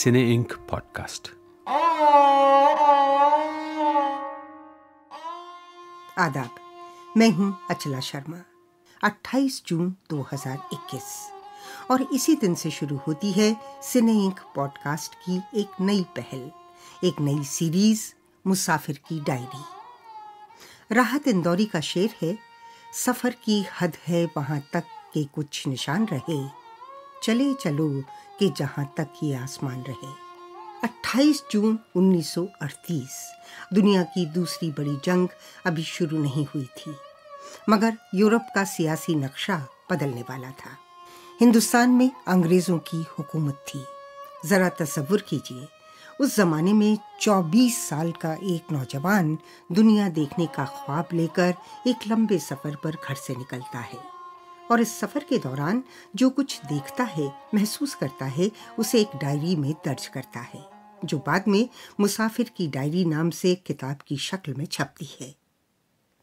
सिने ink podcast आदाब मैं हूं अचला शर्मा 28 जून 2021 और इसी दिन से शुरू होती है सिने इंक पॉडकास्ट की एक नई पहल एक नई सीरीज मुसाफिर की डायरी राहत इंदौरी का शेर है सफर की हद है वहां तक के कुछ निशान रहे चले चलो कि जहां तक ये आसमान रहे 28 जून 1938 दुनिया की दूसरी बड़ी जंग अभी शुरू नहीं हुई थी मगर यूरोप का सियासी नक्शा बदलने वाला था हिंदुस्तान में अंग्रेज़ों की हुकूमत थी ज़रा तस्वुर कीजिए उस ज़माने में 24 साल का एक नौजवान दुनिया देखने का ख्वाब लेकर एक लंबे सफ़र पर घर से निकलता है और इस सफ़र के दौरान जो कुछ देखता है महसूस करता है उसे एक डायरी में दर्ज करता है जो बाद में मुसाफिर की डायरी नाम से किताब की शक्ल में छपती है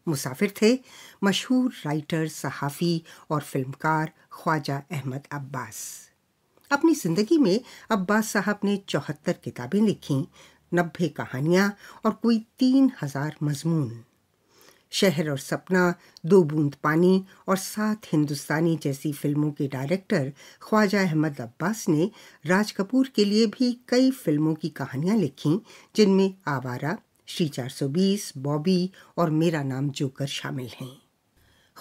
मुसाफिर थे मशहूर राइटर सहाफ़ी और फिल्मकार ख्वाजा अहमद अब्बास अपनी ज़िंदगी में अब्बास साहब ने चौहत्तर किताबें लिखी नब्बे कहानियाँ और कोई तीन हज़ार मजमून शहर और सपना दो बूंद पानी और सात हिंदुस्तानी जैसी फिल्मों के डायरेक्टर ख्वाजा अहमद अब्बास ने राज कपूर के लिए भी कई फिल्मों की कहानियां लिखी जिनमें आवारा श्री 420, बॉबी और मेरा नाम जोकर शामिल हैं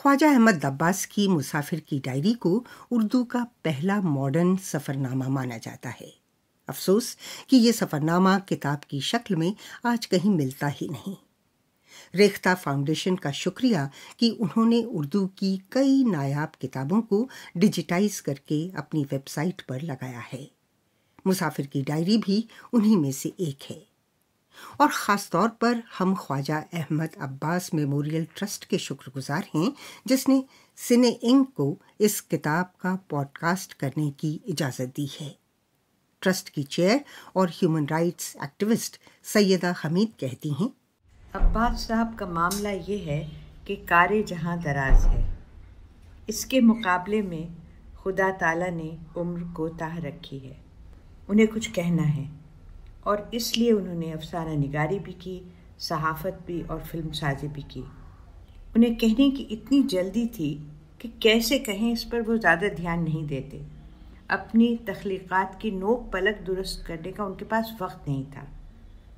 ख्वाजा अहमद अब्बास की मुसाफिर की डायरी को उर्दू का पहला मॉडर्न सफ़रनामा माना जाता है अफसोस कि ये सफ़रनामा किताब की शक्ल में आज कहीं मिलता ही नहीं रेख्ता फाउंडेशन का शुक्रिया कि उन्होंने उर्दू की कई नायाब किताबों को डिजिटाइज करके अपनी वेबसाइट पर लगाया है मुसाफिर की डायरी भी उन्हीं में से एक है और ख़ास तौर पर हम ख्वाजा अहमद अब्बास मेमोरियल ट्रस्ट के शुक्रगुजार हैं जिसने सिने इंग को इस किताब का पॉडकास्ट करने की इजाज़त दी है ट्रस्ट की चेयर और human rights activist Syeda Hameed कहती हैं अब्बास साहब का मामला ये है कि कार जहाँ दराज है इसके मुकाबले में खुदा ताला ने उम्र को ताह रखी है उन्हें कुछ कहना है और इसलिए उन्होंने अफसाना निगारी भी की सहाफ़त भी और फिल्म साजी भी की उन्हें कहने की इतनी जल्दी थी कि कैसे कहें इस पर वो ज़्यादा ध्यान नहीं देते अपनी तख्लीक़ात की नोक पलक दुरुस्त करने का उनके पास वक्त नहीं था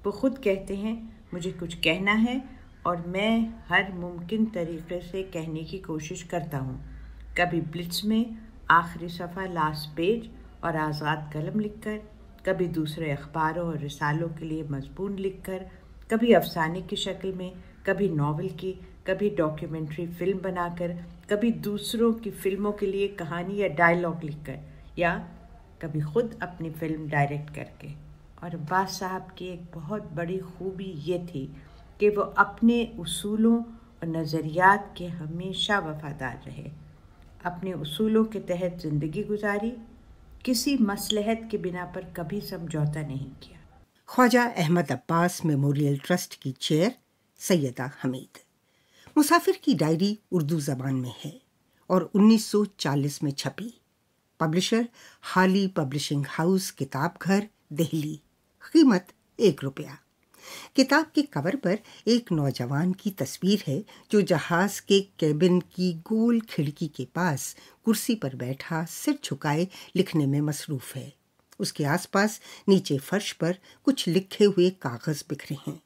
वो ख़ुद कहते हैं मुझे कुछ कहना है और मैं हर मुमकिन तरीके से कहने की कोशिश करता हूँ कभी ब्लिट्स में आखिरी सफ़ा लास्ट पेज और आज़ाद कलम लिखकर कभी दूसरे अखबारों और रिसालों के लिए मजबून लिखकर कभी अफसाने की शक्ल में कभी नावल की कभी डॉक्यूमेंट्री फिल्म बनाकर कभी दूसरों की फिल्मों के लिए कहानी या डायलॉग लिखकर या कभी खुद अपनी फिल्म डायरेक्ट करके और अब्बास साहब की एक बहुत बड़ी खूबी ये थी कि वो अपने उसूलों और नज़रियात के हमेशा वफादार रहे अपने उसूलों के तहत ज़िंदगी गुजारी किसी मसलहत के बिना पर कभी समझौता नहीं किया ख्वाजा अहमद अब्बास मेमोरियल ट्रस्ट की चेयर सैदा हमीद मुसाफिर की डायरी उर्दू ज़बान में है और 1940 में छपी पब्लिशर हाली पब्लिशिंग हाउस किताब घर दिल्ली कीमत एक रुपया किताब के कवर पर एक नौजवान की तस्वीर है जो जहाज के केबिन की गोल खिड़की के पास कुर्सी पर बैठा सिर झुकाए लिखने में मसरूफ है उसके आसपास नीचे फर्श पर कुछ लिखे हुए कागज बिखरे हैं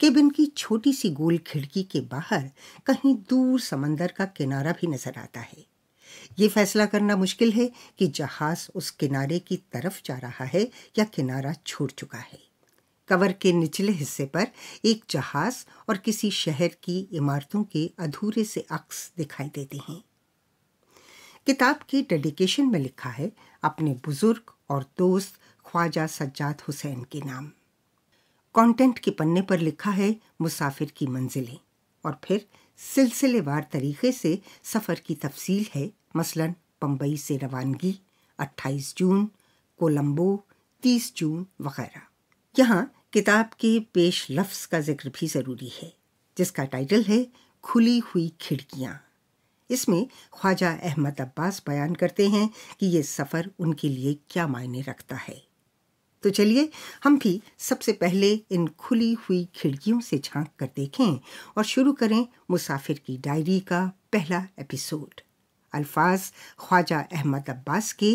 केबिन की छोटी सी गोल खिड़की के बाहर कहीं दूर समंदर का किनारा भी नजर आता है ये फैसला करना मुश्किल है कि जहाज उस किनारे की तरफ जा रहा है या किनारा छोड़ चुका है कवर के निचले हिस्से पर एक जहाज और किसी शहर की इमारतों के अधूरे से अक्स दिखाई देते हैं किताब के डेडिकेशन में लिखा है अपने बुजुर्ग और दोस्त ख्वाजा सज्जाद हुसैन के नाम कंटेंट के पन्ने पर लिखा है मुसाफिर की मंजिलें और फिर सिलसिलेवार तरीके से सफ़र की तफसील है मसलन बम्बई से रवानगी 28 जून कोलंबो 30 जून वगैरह यहाँ किताब के पेश लफ्ज़ का जिक्र भी ज़रूरी है जिसका टाइटल है खुली हुई खिड़कियाँ इसमें ख्वाजा अहमद अब्बास बयान करते हैं कि ये सफ़र उनके लिए क्या मायने रखता है तो चलिए हम भी सबसे पहले इन खुली हुई खिड़कियों से झांक कर देखें और शुरू करें मुसाफिर की डायरी का पहला एपिसोड अल्फाज ख्वाजा अहमद अब्बास के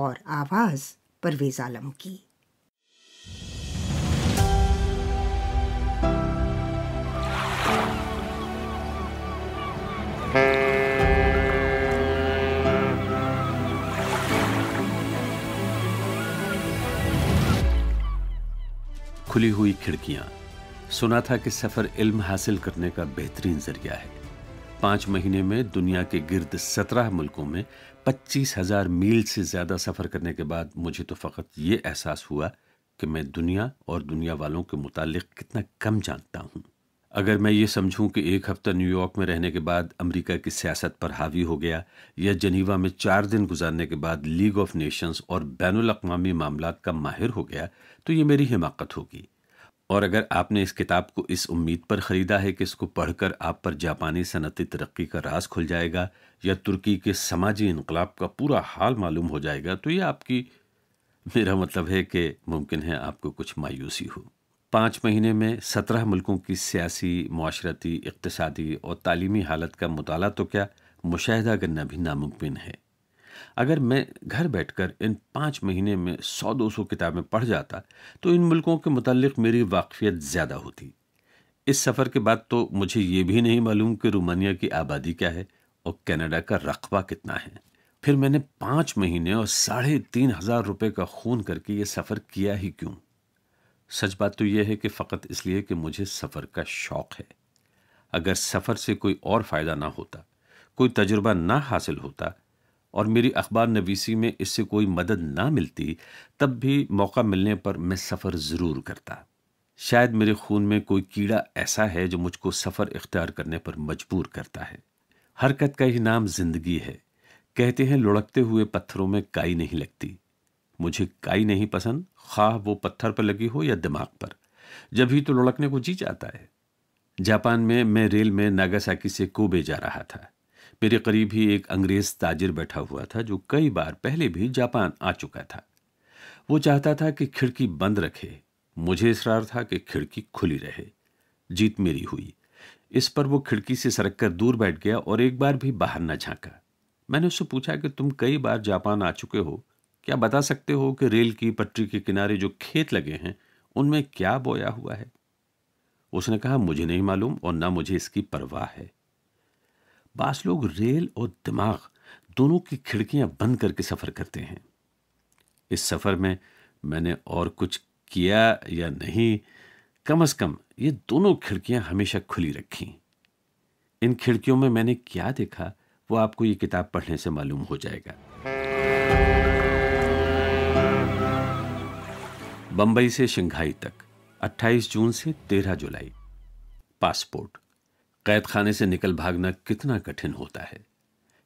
और आवाज़ परवेज़ आलम की खुली हुई खिड़कियां सुना था कि सफ़र इल्म हासिल करने का बेहतरीन जरिया है पाँच महीने में दुनिया के गिर्द सत्रह मुल्कों में पच्चीस हज़ार मील से ज़्यादा सफ़र करने के बाद मुझे तो फ़कत ये एहसास हुआ कि मैं दुनिया और दुनिया वालों के मुतालिक कितना कम जानता हूँ अगर मैं ये समझूं कि एक हफ़्ता न्यूयॉर्क में रहने के बाद अमेरिका की सियासत पर हावी हो गया या जनीवा में चार दिन गुजारने के बाद लीग ऑफ नेशंस और बैन अवी मामला का माहिर हो गया तो ये मेरी हिमाकत होगी और अगर आपने इस किताब को इस उम्मीद पर ख़रीदा है कि इसको पढ़कर आप पर जापानी सनती तरक्की का राज खुल जाएगा या तुर्की के समाजी इनकलाब का पूरा हाल मालूम हो जाएगा तो ये आपकी मेरा मतलब है कि मुमकिन है आपको कुछ मायूसी हो पाँच महीने में सत्रह मुल्कों की सियासी माशरती इकतसादी और तालीमी हालत का मुताल तो क्या मुशाह करना भी नामुमकिन है अगर मैं घर बैठकर इन पाँच महीने में सौ दो सौ किताबें पढ़ जाता तो इन मुल्कों के मतलब मेरी वाकफियत ज़्यादा होती इस सफ़र के बाद तो मुझे ये भी नहीं मालूम कि रोमानिया की आबादी क्या है और कनाडा का रकबा कितना है फिर मैंने पाँच महीने और साढ़े तीन हज़ार रुपये का खून करके ये सफ़र किया ही क्यों सच बात तो यह है कि फ़कत इसलिए कि मुझे सफ़र का शौक़ है अगर सफ़र से कोई और फ़ायदा ना होता कोई तजुर्बा ना हासिल होता और मेरी अखबार नवीसी में इससे कोई मदद ना मिलती तब भी मौका मिलने पर मैं सफ़र ज़रूर करता शायद मेरे खून में कोई कीड़ा ऐसा है जो मुझको सफ़र इख्तियार करने पर मजबूर करता है हरकत का ही नाम ज़िंदगी है कहते हैं लुढ़कते हुए पत्थरों में काई नहीं लगती मुझे काई नहीं पसंद खा वो पत्थर पर लगी हो या दिमाग पर जब ही तो लुढ़कने को जी जाता है जापान में मैं रेल में नागासाकी से कोबे जा रहा था मेरे करीब ही एक अंग्रेज ताजिर बैठा हुआ था जो कई बार पहले भी जापान आ चुका था वो चाहता था कि खिड़की बंद रखे मुझे इसरार था कि खिड़की खुली रहे जीत मेरी हुई इस पर वो खिड़की से सरक कर दूर बैठ गया और एक बार भी बाहर न झांका मैंने उससे पूछा कि तुम कई बार जापान आ चुके हो क्या बता सकते हो कि रेल की पटरी के किनारे जो खेत लगे हैं उनमें क्या बोया हुआ है उसने कहा मुझे नहीं मालूम और ना मुझे इसकी परवाह है बास लोग रेल और दिमाग दोनों की खिड़कियां बंद करके सफ़र करते हैं इस सफ़र में मैंने और कुछ किया या नहीं कम से कम ये दोनों खिड़कियां हमेशा खुली रखी इन खिड़कियों में मैंने क्या देखा वो आपको ये किताब पढ़ने से मालूम हो जाएगा बंबई से शंघाई तक 28 जून से 13 जुलाई पासपोर्ट कैद खाने से निकल भागना कितना कठिन होता है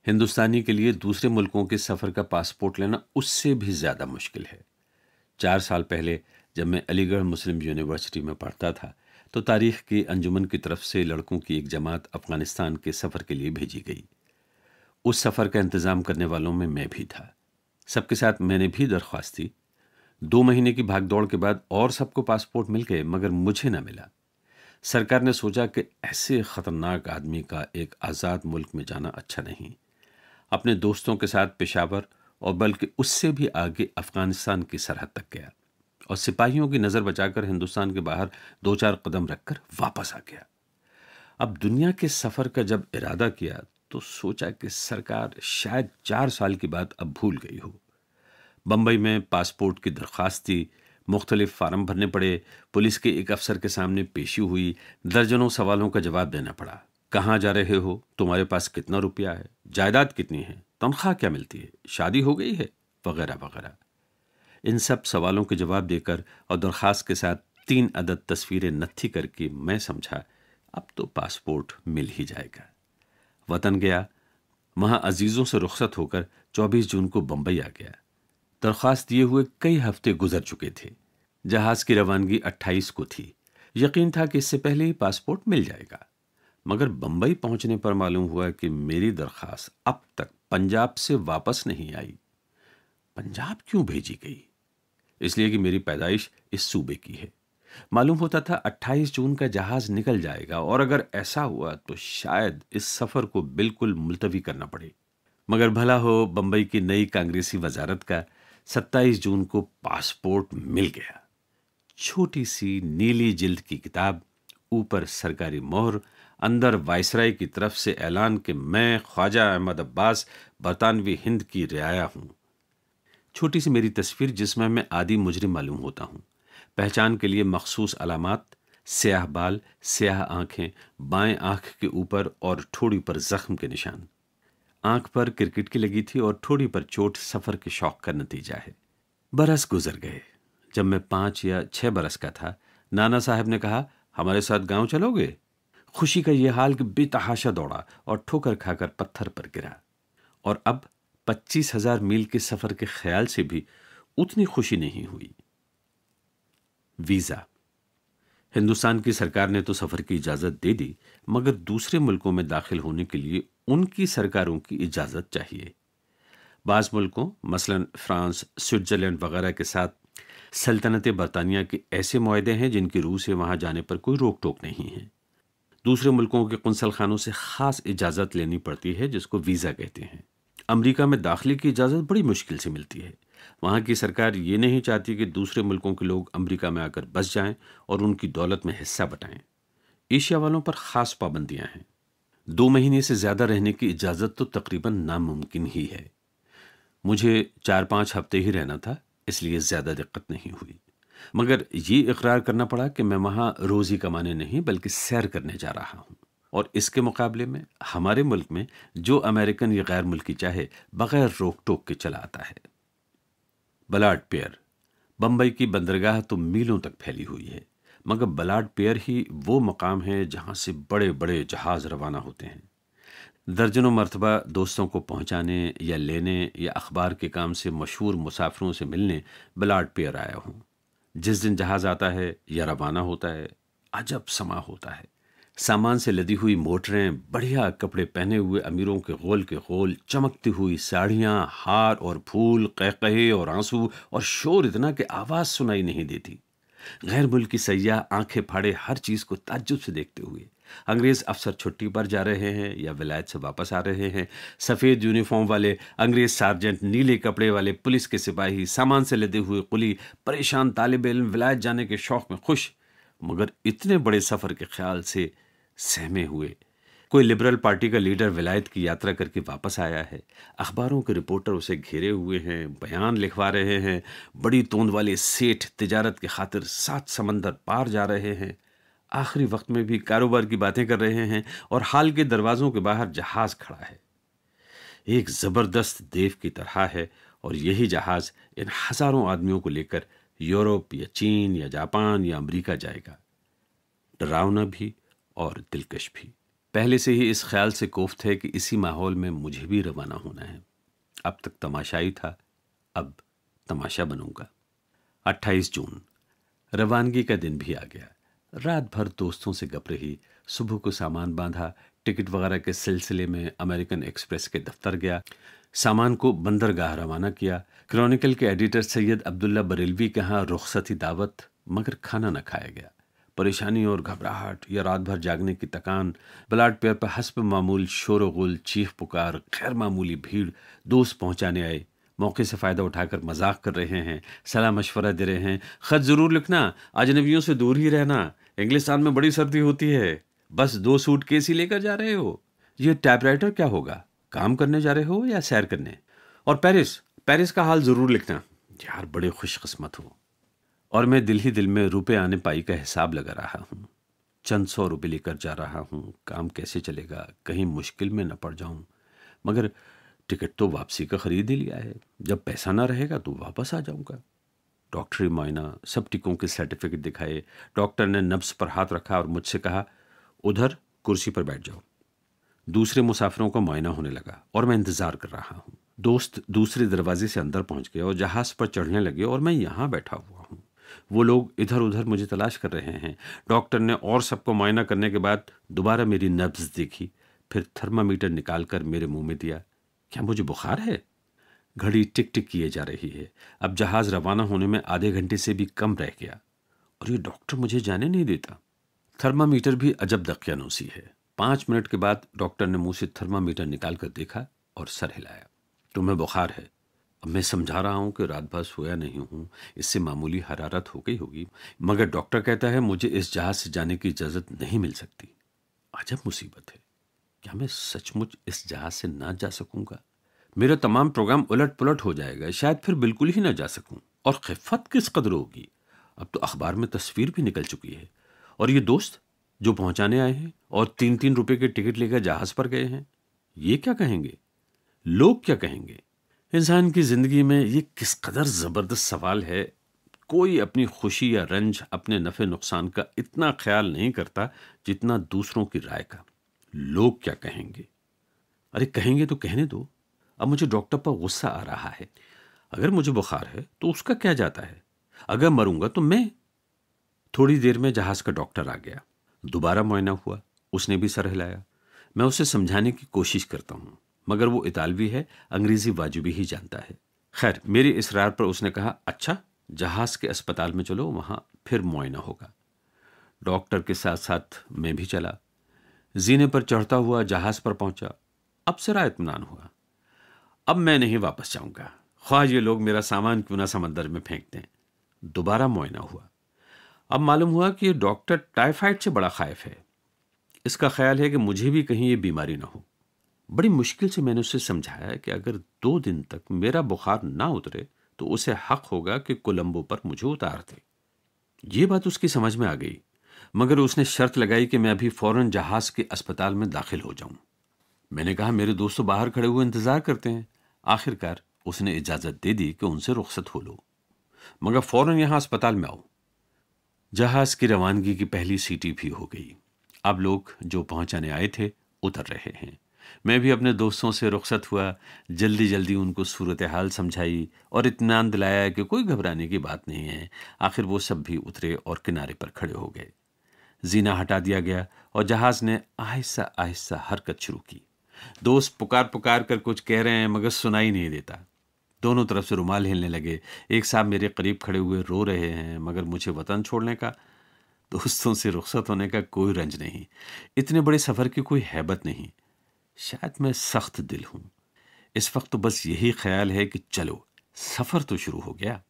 हिंदुस्तानी के लिए दूसरे मुल्कों के सफ़र का पासपोर्ट लेना उससे भी ज़्यादा मुश्किल है चार साल पहले जब मैं अलीगढ़ मुस्लिम यूनिवर्सिटी में पढ़ता था तो तारीख के अंजुमन की तरफ से लड़कों की एक जमात अफगानिस्तान के सफ़र के लिए भेजी गई उस सफ़र का इंतज़ाम करने वालों में मैं भी था सबके साथ मैंने भी दरख्वास्त दी दो महीने की भागदौड़ के बाद और सबको पासपोर्ट मिल गए मगर मुझे ना मिला सरकार ने सोचा कि ऐसे ख़तरनाक आदमी का एक आज़ाद मुल्क में जाना अच्छा नहीं अपने दोस्तों के साथ पेशावर और बल्कि उससे भी आगे अफ़गानिस्तान की सरहद तक गया और सिपाहियों की नज़र बचाकर हिंदुस्तान के बाहर दो चार कदम रखकर वापस आ गया अब दुनिया के सफ़र का जब इरादा किया तो सोचा कि सरकार शायद चार साल की बात अब भूल गई हो बम्बई में पासपोर्ट की दरख्वास्त थी मुख्तलिफ फार्म भरने पड़े पुलिस के एक अफसर के सामने पेशी हुई दर्जनों सवालों का जवाब देना पड़ा कहाँ जा रहे हो तुम्हारे पास कितना रुपया है जायदाद कितनी है तनख्वाह क्या मिलती है शादी हो गई है वगैरह वगैरह इन सब सवालों के जवाब देकर और दरख्वास्त के साथ तीन अदद तस्वीरें नत्थी करके मैं समझा अब तो पासपोर्ट मिल ही जाएगा वतन गया वहाँ अजीज़ों से रुख्सत होकर 24 जून को बम्बई आ गया दरख्वास्त दिए हुए कई हफ्ते गुजर चुके थे जहाज की रवानगी 28 को थी यकीन था कि इससे पहले ही पासपोर्ट मिल जाएगा मगर बम्बई पहुंचने पर मालूम हुआ कि मेरी दरख्वास्त अब तक पंजाब से वापस नहीं आई पंजाब क्यों भेजी गई इसलिए कि मेरी पैदाइश इस सूबे की है मालूम होता था 28 जून का जहाज निकल जाएगा और अगर ऐसा हुआ तो शायद इस सफर को बिल्कुल मुलतवी करना पड़े मगर भला हो बम्बई की नई कांग्रेसी वजारत का सत्ताईस जून को पासपोर्ट मिल गया छोटी सी नीली जिल्द की किताब ऊपर सरकारी मोहर अंदर वायसराय की तरफ से ऐलान कि मैं ख्वाजा अहमद अब्बास बरतानवी हिंद की रियाया हूं छोटी सी मेरी तस्वीर जिसमें मैं आदि मुजरिम मालूम होता हूँ पहचान के लिए मखसूस अलामत स्याह बाल स्याह आंखें बाएं आँख के ऊपर और ठोड़ी पर जख्म के निशान आंख पर क्रिकेट की लगी थी और थोड़ी पर चोट सफर के शौक का नतीजा है बरस गुजर गए जब मैं पांच या छह बरस का था नाना साहब ने कहा हमारे साथ गांव चलोगे खुशी का यह हाल कि बेतहाशा दौड़ा और ठोकर खाकर पत्थर पर गिरा और अब पच्चीस हजार मील के सफर के ख्याल से भी उतनी खुशी नहीं हुई वीजा हिंदुस्तान की सरकार ने तो सफर की इजाजत दे दी मगर दूसरे मुल्कों में दाखिल होने के लिए उनकी सरकारों की इजाज़त चाहिए बाज़ मुल्कों मसलन फ्रांस स्विट्ज़रलैंड वगैरह के साथ सल्तनत बरतानिया के ऐसे माहदे हैं जिनकी रूह से वहाँ जाने पर कोई रोक टोक नहीं है दूसरे मुल्कों के कंसल खानों से ख़ास इजाज़त लेनी पड़ती है जिसको वीज़ा कहते हैं अमरीका में दाखिले की इजाज़त बड़ी मुश्किल से मिलती है वहाँ की सरकार ये नहीं चाहती कि दूसरे मुल्कों के लोग अमरीका में आकर बस जाए और उनकी दौलत में हिस्सा बटाएं एशिया वालों पर ख़ास पाबंदियाँ हैं दो महीने से ज़्यादा रहने की इजाज़त तो तकरीबन नामुमकिन ही है मुझे चार पांच हफ्ते ही रहना था इसलिए ज़्यादा दिक्कत नहीं हुई मगर ये इकरार करना पड़ा कि मैं वहां रोज़ी कमाने नहीं बल्कि सैर करने जा रहा हूं और इसके मुकाबले में हमारे मुल्क में जो अमेरिकन या गैर मुल्की चाहे बग़ैर रोक टोक के चला आता है बलाड पेयर बंबई की बंदरगाह तो मीलों तक फैली हुई है मगर बलाड पेयर ही वो मकाम है जहाँ से बड़े बड़े जहाज़ रवाना होते हैं दर्जनों मरतबा दोस्तों को पहुँचाने या लेने या अखबार के काम से मशहूर मुसाफिरों से मिलने बलाड पेयर आया हूँ जिस दिन जहाज़ आता है या रवाना होता है अजब समा होता है सामान से लदी हुई मोटरें बढ़िया कपड़े पहने हुए अमीरों के गोल के गोल चमकती हुई साड़ियाँ हार और फूल कह कहे और आंसू और शोर इतना कि आवाज़ सुनाई नहीं देती गैर मुल्की सयाह आंखें फाड़े हर चीज़ को ताज्जुब से देखते हुए अंग्रेज़ अफसर छुट्टी पर जा रहे हैं या विलायत से वापस आ रहे हैं सफ़ेद यूनिफॉर्म वाले अंग्रेज़ सार्जेंट नीले कपड़े वाले पुलिस के सिपाही सामान से लेते हुए कुली परेशान तालब इलम विलायत जाने के शौक़ में खुश मगर इतने बड़े सफ़र के ख्याल से सहमे हुए कोई लिबरल पार्टी का लीडर विलायत की यात्रा करके वापस आया है अखबारों के रिपोर्टर उसे घेरे हुए हैं बयान लिखवा रहे हैं बड़ी तोंद वाले सेठ तिजारत के खातिर सात समंदर पार जा रहे हैं आखिरी वक्त में भी कारोबार की बातें कर रहे हैं और हाल के दरवाज़ों के बाहर जहाज़ खड़ा है एक ज़बरदस्त देव की तरह है और यही जहाज़ इन हज़ारों आदमियों को लेकर यूरोप या चीन या जापान या अमेरिका जाएगा डरावना भी और दिलकश भी पहले से ही इस ख्याल से कोफ थे कि इसी माहौल में मुझे भी रवाना होना है अब तक तमाशाई था अब तमाशा बनूंगा 28 जून रवानगी का दिन भी आ गया रात भर दोस्तों से गप रही सुबह को सामान बांधा टिकट वगैरह के सिलसिले में अमेरिकन एक्सप्रेस के दफ्तर गया सामान को बंदरगाह रवाना किया क्रॉनिकल के एडिटर सैयद अब्दुल्ला बरेलवी के यहाँ रुखसती दावत मगर खाना न खाया गया परेशानी और घबराहट या रात भर जागने की तकान ब्लड पेयर पर हसप मामूल शोर गुल चीख पुकार गैर मामूली भीड़ दोस्त पहुंचाने आए मौके से फ़ायदा उठाकर मजाक कर रहे हैं सलाह मशवरा दे रहे हैं ख़त ज़रूर लिखना अजनबियों से दूर ही रहना इंग्लिस्तान में बड़ी सर्दी होती है बस दो सूट केस ही लेकर जा रहे हो ये टाइपराइटर क्या होगा काम करने जा रहे हो या सैर करने और पेरिस पेरिस का हाल ज़रूर लिखना यार बड़े खुशकस्मत हो और मैं दिल ही दिल में रुपए आने पाई का हिसाब लगा रहा हूँ चंद सौ रुपये लेकर जा रहा हूँ काम कैसे चलेगा कहीं मुश्किल में न पड़ जाऊँ मगर टिकट तो वापसी का खरीद ही लिया है जब पैसा ना रहेगा तो वापस आ जाऊँगा डॉक्टरी मायना सब टिकों के सर्टिफिकेट दिखाए डॉक्टर ने नब्स पर हाथ रखा और मुझसे कहा उधर कुर्सी पर बैठ जाओ दूसरे मुसाफिरों का मायना होने लगा और मैं इंतज़ार कर रहा हूँ दोस्त दूसरे दरवाजे से अंदर पहुँच गए और जहाज़ पर चढ़ने लगे और मैं यहाँ बैठा हुआ हूँ वो लोग इधर उधर मुझे तलाश कर रहे हैं डॉक्टर ने और सबको मुआयना करने के बाद दोबारा मेरी नब्ज देखी फिर थर्मामीटर निकालकर मेरे मुंह में दिया क्या मुझे बुखार है घड़ी टिक टिक किए जा रही है अब जहाज रवाना होने में आधे घंटे से भी कम रह गया और ये डॉक्टर मुझे जाने नहीं देता थर्मामीटर भी अजब दकियानोसी है पांच मिनट के बाद डॉक्टर ने मुंह से थर्मामीटर निकाल कर देखा और सर हिलाया तुम्हें बुखार है अब मैं समझा रहा हूँ कि रात भर सोया नहीं हूँ इससे मामूली हरारत हो गई होगी मगर डॉक्टर कहता है मुझे इस जहाज से जाने की इजाज़त नहीं मिल सकती अजब मुसीबत है क्या मैं सचमुच इस जहाज से ना जा सकूँगा मेरा तमाम प्रोग्राम उलट पुलट हो जाएगा शायद फिर बिल्कुल ही ना जा सकूँ और खिफत किस कदर होगी अब तो अखबार में तस्वीर भी निकल चुकी है और ये दोस्त जो पहुँचाने आए हैं और तीन तीन रुपये के टिकट लेकर जहाज़ पर गए हैं ये क्या कहेंगे लोग क्या कहेंगे इंसान की ज़िंदगी में ये किस कदर ज़बरदस्त सवाल है कोई अपनी खुशी या रंज अपने नफ़े नुकसान का इतना ख्याल नहीं करता जितना दूसरों की राय का लोग क्या कहेंगे अरे कहेंगे तो कहने दो अब मुझे डॉक्टर पर गुस्सा आ रहा है अगर मुझे बुखार है तो उसका क्या जाता है अगर मरूंगा तो मैं थोड़ी देर में जहाज का डॉक्टर आ गया दोबारा मुआयना हुआ उसने भी सर हिलाया मैं उसे समझाने की कोशिश करता हूँ मगर वो इतालवी है अंग्रेजी वाजुबी ही जानता है खैर मेरे इसरार पर उसने कहा अच्छा जहाज़ के अस्पताल में चलो वहां फिर मुआयना होगा डॉक्टर के साथ साथ मैं भी चला जीने पर चढ़ता हुआ जहाज़ पर पहुंचा अब सरा इतमान हुआ अब मैं नहीं वापस जाऊँगा ख्वाह ये लोग मेरा सामान क्यों ना समंदर में फेंक दें दोबारा मुआयना हुआ अब मालूम हुआ कि ये डॉक्टर टाइफाइड से बड़ा खाइफ है इसका ख्याल है कि मुझे भी कहीं ये बीमारी ना हो बड़ी मुश्किल से मैंने उसे समझाया कि अगर दो दिन तक मेरा बुखार ना उतरे तो उसे हक होगा कि कोलंबो पर मुझे उतार दे ये बात उसकी समझ में आ गई मगर उसने शर्त लगाई कि मैं अभी फौरन जहाज के अस्पताल में दाखिल हो जाऊं मैंने कहा मेरे दोस्तों बाहर खड़े हुए इंतजार करते हैं आखिरकार उसने इजाजत दे दी कि उनसे रुख्सत हो लो मगर फौरन यहां अस्पताल में आओ जहाज की रवानगी की पहली सीटी भी हो गई अब लोग जो पहुंचाने आए थे उतर रहे हैं मैं भी अपने दोस्तों से रुखसत हुआ जल्दी जल्दी उनको सूरत हाल समझाई और इतमान दिलाया कि कोई घबराने की बात नहीं है आखिर वो सब भी उतरे और किनारे पर खड़े हो गए जीना हटा दिया गया और जहाज़ ने आहिस्ता आहिस्ता हरकत शुरू की दोस्त पुकार पुकार कर कुछ कह रहे हैं मगर सुनाई नहीं देता दोनों तरफ से रुमाल हिलने लगे एक साहब मेरे करीब खड़े हुए रो रहे हैं मगर मुझे वतन छोड़ने का दोस्तों से रुखसत होने का कोई रंज नहीं इतने बड़े सफ़र की कोई हैबत नहीं शायद मैं सख्त दिल हूं इस वक्त तो बस यही ख्याल है कि चलो सफ़र तो शुरू हो गया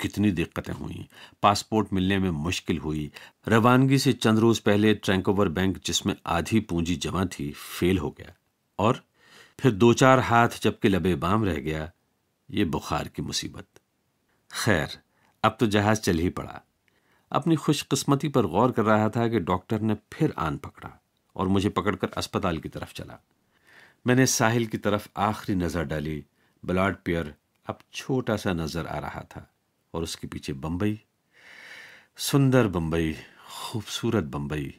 कितनी दिक्कतें हुई पासपोर्ट मिलने में मुश्किल हुई रवानगी से चंद रोज़ पहले ट्रैंकोवर बैंक जिसमें आधी पूंजी जमा थी फेल हो गया और फिर दो चार हाथ जबकि लबे बाम रह गया ये बुखार की मुसीबत खैर अब तो जहाज़ चल ही पड़ा अपनी खुशकिस्मती पर गौर कर रहा था कि डॉक्टर ने फिर आन पकड़ा और मुझे पकड़कर अस्पताल की तरफ चला मैंने साहिल की तरफ आखिरी नज़र डाली ब्लड पेयर अब छोटा सा नज़र आ रहा था और उसके पीछे बम्बई सुंदर बम्बई खूबसूरत बम्बई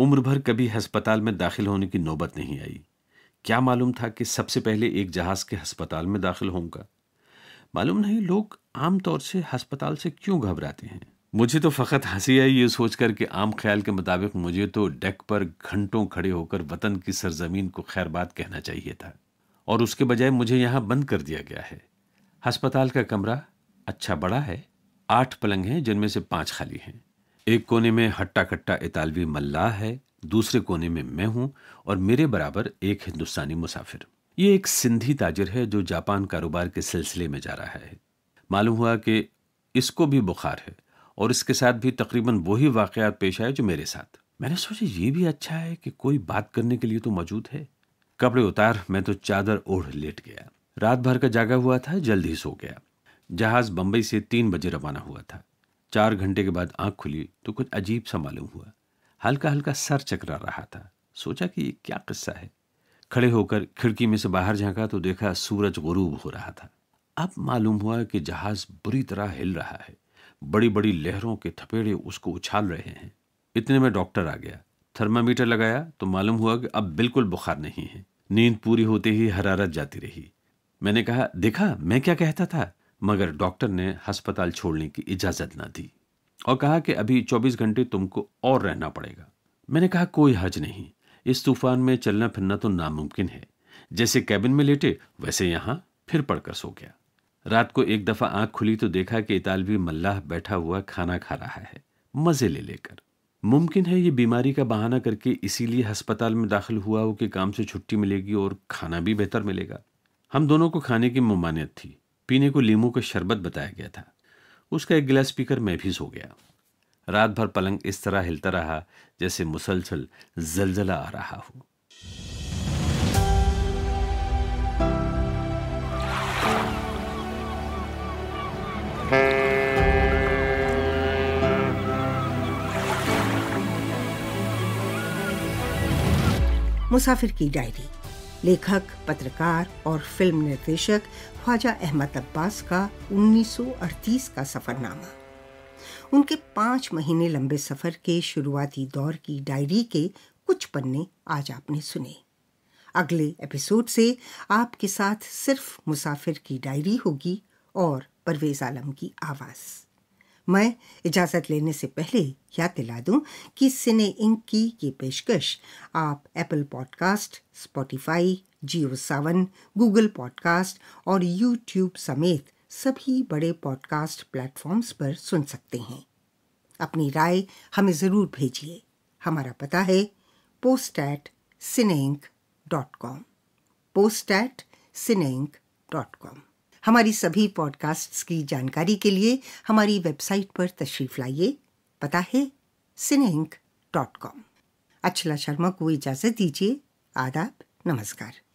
उम्र भर कभी हस्पताल में दाखिल होने की नौबत नहीं आई क्या मालूम था कि सबसे पहले एक जहाज़ के हस्पताल में दाखिल होऊंगा मालूम नहीं लोग आमतौर से हस्पताल से क्यों घबराते हैं मुझे तो फ़कत हंसी आई ये सोचकर कि आम ख्याल के मुताबिक मुझे तो डेक पर घंटों खड़े होकर वतन की सरजमीन को खैरबाद कहना चाहिए था और उसके बजाय मुझे यहाँ बंद कर दिया गया है हस्पताल का कमरा अच्छा बड़ा है आठ पलंग हैं जिनमें से पांच खाली हैं एक कोने में हट्टा कट्टा इतालवी मल्लाह है दूसरे कोने में मैं हूँ और मेरे बराबर एक हिंदुस्तानी मुसाफिर ये एक सिंधी ताजिर है जो जापान कारोबार के सिलसिले में जा रहा है मालूम हुआ कि इसको भी बुखार है और इसके साथ भी तकरीबन वही वाकयात पेश आए जो मेरे साथ मैंने सोचा ये भी अच्छा है कि कोई बात करने के लिए तो मौजूद है कपड़े उतार मैं तो चादर ओढ़ लेट गया रात भर का जागा हुआ था जल्द ही सो गया जहाज बम्बई से तीन बजे रवाना हुआ था चार घंटे के बाद आंख खुली तो कुछ अजीब सा मालूम हुआ हल्का हल्का सर चकरा रहा था सोचा कि ये क्या किस्सा है खड़े होकर खिड़की में से बाहर झांका तो देखा सूरज गुरूब हो रहा था अब मालूम हुआ कि जहाज बुरी तरह हिल रहा है बड़ी बड़ी लहरों के थपेड़े उसको उछाल रहे हैं इतने में डॉक्टर आ गया थर्मामीटर लगाया तो मालूम हुआ कि अब बिल्कुल बुखार नहीं है नींद पूरी होते ही हरारत जाती रही मैंने कहा देखा मैं क्या कहता था मगर डॉक्टर ने अस्पताल छोड़ने की इजाज़त ना दी और कहा कि अभी 24 घंटे तुमको और रहना पड़ेगा मैंने कहा कोई हज नहीं इस तूफान में चलना फिरना तो नामुमकिन है जैसे कैबिन में लेटे वैसे यहां फिर पड़कर सो गया रात को एक दफा आंख खुली तो देखा कि इतालवी मल्लाह बैठा हुआ खाना खा रहा है मजे ले लेकर मुमकिन है ये बीमारी का बहाना करके इसीलिए अस्पताल में दाखिल हुआ हो कि काम से छुट्टी मिलेगी और खाना भी बेहतर मिलेगा हम दोनों को खाने की ममानियत थी पीने को लीमू का शरबत बताया गया था उसका एक गिलास पीकर मैं भी सो गया रात भर पलंग इस तरह हिलता रहा जैसे मुसलसल जलजला आ रहा हो मुसाफिर की डायरी लेखक पत्रकार और फिल्म निर्देशक ख्वाजा अहमद अब्बास का 1938 का सफरनामा उनके पांच महीने लंबे सफर के शुरुआती दौर की डायरी के कुछ पन्ने आज आपने सुने अगले एपिसोड से आपके साथ सिर्फ मुसाफिर की डायरी होगी और परवेज आलम की आवाज़ मैं इजाज़त लेने से पहले याद दिला दूं कि सिने इंक की ये पेशकश आप Apple Podcast Spotify Jio Saavn Google Podcast और यूट्यूब समेत सभी बड़े पॉडकास्ट प्लेटफॉर्म्स पर सुन सकते हैं अपनी राय हमें ज़रूर भेजिए हमारा पता है पोस्ट एट सिनेंक डॉट कॉम पोस्ट एट सिनेंक डॉट कॉम हमारी सभी पॉडकास्ट की जानकारी के लिए हमारी वेबसाइट पर तशरीफ लाइए पता है सिनेंक डॉट कॉम अचला शर्मा को इजाज़त दीजिए आदाब नमस्कार